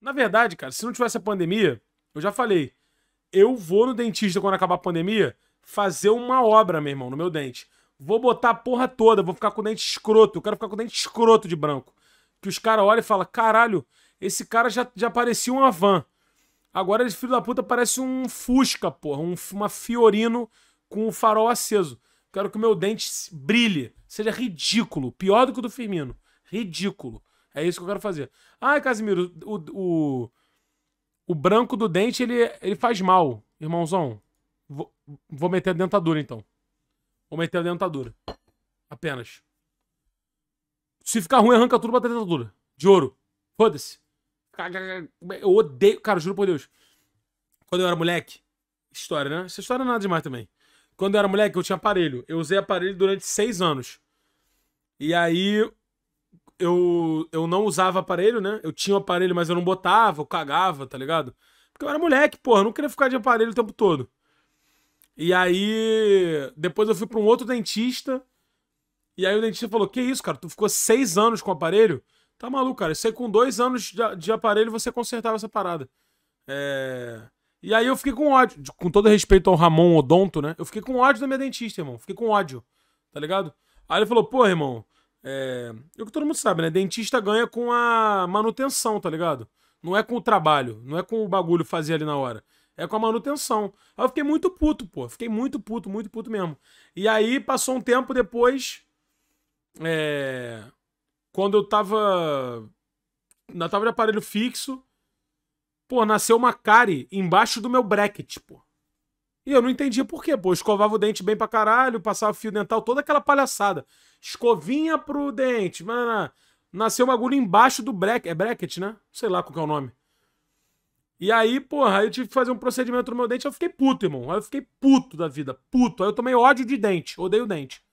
Na verdade, cara, se não tivesse a pandemia, eu já falei, eu vou no dentista quando acabar a pandemia fazer uma obra, meu irmão, no meu dente. Vou botar a porra toda, vou ficar com o dente escroto. Eu quero ficar com o dente escroto de branco. Que os caras olham e falam: caralho, esse cara já, já parecia uma van. Agora esse filho da puta parece um Fusca, porra. Um, uma Fiorino com o farol aceso. Quero que o meu dente brilhe. Seja ridículo. Pior do que o do Firmino. Ridículo. É isso que eu quero fazer. Ah, Casimiro, o, o, o branco do dente, ele, ele faz mal, irmãozão. Vou, vou meter a dentadura, então. Vou meter a dentadura. Apenas. Se ficar ruim, arranca tudo, bota a dentadura. De ouro. Foda-se. Eu odeio. Cara, juro por Deus. Quando eu era moleque. História, né? Essa história não é nada demais também. Quando eu era moleque, eu tinha aparelho. Eu usei aparelho durante seis anos. E aí eu, eu não usava aparelho, né? Eu tinha o um aparelho, mas eu não botava, eu cagava, tá ligado? Porque eu era moleque, porra, eu não queria ficar de aparelho o tempo todo. E aí, depois eu fui pra um outro dentista. E aí o dentista falou: Que isso, cara? Tu ficou seis anos com o aparelho? Tá maluco, cara? Isso aí com dois anos de, de aparelho você consertava essa parada. É... E aí eu fiquei com ódio. Com todo respeito ao Ramon Odonto, né? Eu fiquei com ódio da minha dentista, irmão. Fiquei com ódio. Tá ligado? Aí ele falou: Pô, irmão, é, é o que todo mundo sabe, né? Dentista ganha com a manutenção, tá ligado? Não é com o trabalho, não é com o bagulho fazer ali na hora. É com a manutenção. Aí eu fiquei muito puto, pô. Fiquei muito puto, muito puto mesmo. E aí passou um tempo depois. É, quando eu tava. Na tava de aparelho fixo. Pô, nasceu uma cárie embaixo do meu bracket, pô. E eu não entendia por quê. Pô, escovava o dente bem pra caralho, passava fio dental, toda aquela palhaçada. Escovinha pro dente. Mano, nasceu uma agulha embaixo do bracket. É bracket, né? Sei lá qual que é o nome. E aí, porra, aí eu tive que fazer um procedimento no meu dente, eu fiquei puto, irmão. Aí eu fiquei puto da vida, puto. Aí eu tomei ódio de dente, odeio dente.